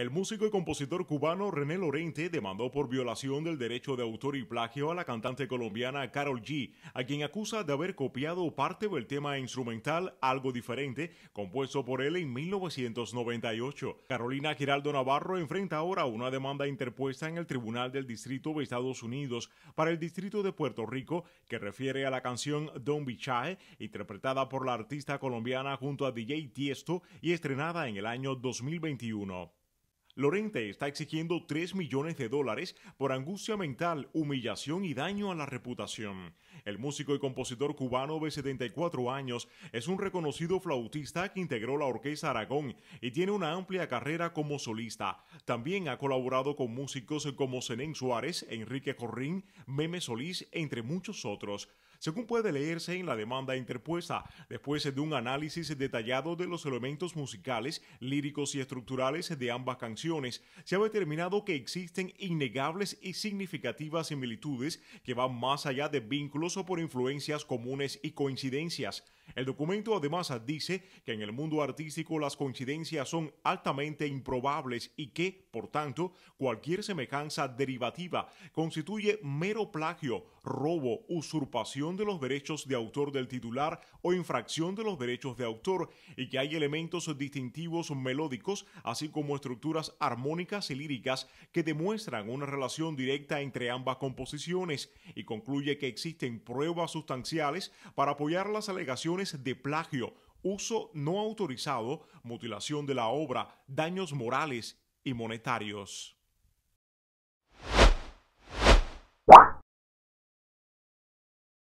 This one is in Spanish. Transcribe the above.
El músico y compositor cubano René Lorente demandó por violación del derecho de autor y plagio a la cantante colombiana Carol G, a quien acusa de haber copiado parte del tema instrumental Algo Diferente, compuesto por él en 1998. Carolina Giraldo Navarro enfrenta ahora una demanda interpuesta en el Tribunal del Distrito de Estados Unidos para el Distrito de Puerto Rico, que refiere a la canción Don shy interpretada por la artista colombiana junto a DJ Tiesto y estrenada en el año 2021. Lorente está exigiendo 3 millones de dólares por angustia mental, humillación y daño a la reputación. El músico y compositor cubano de 74 años es un reconocido flautista que integró la Orquesta Aragón y tiene una amplia carrera como solista. También ha colaborado con músicos como Senén Suárez, Enrique Corrín, Meme Solís, entre muchos otros según puede leerse en la demanda interpuesta, después de un análisis detallado de los elementos musicales, líricos y estructurales de ambas canciones, se ha determinado que existen innegables y significativas similitudes que van más allá de vínculos o por influencias comunes y coincidencias. El documento además dice que en el mundo artístico las coincidencias son altamente improbables y que, por tanto, cualquier semejanza derivativa constituye mero plagio, robo, usurpación de los derechos de autor del titular o infracción de los derechos de autor y que hay elementos distintivos melódicos, así como estructuras armónicas y líricas que demuestran una relación directa entre ambas composiciones y concluye que existen pruebas sustanciales para apoyar las alegaciones de plagio, uso no autorizado, mutilación de la obra, daños morales y monetarios.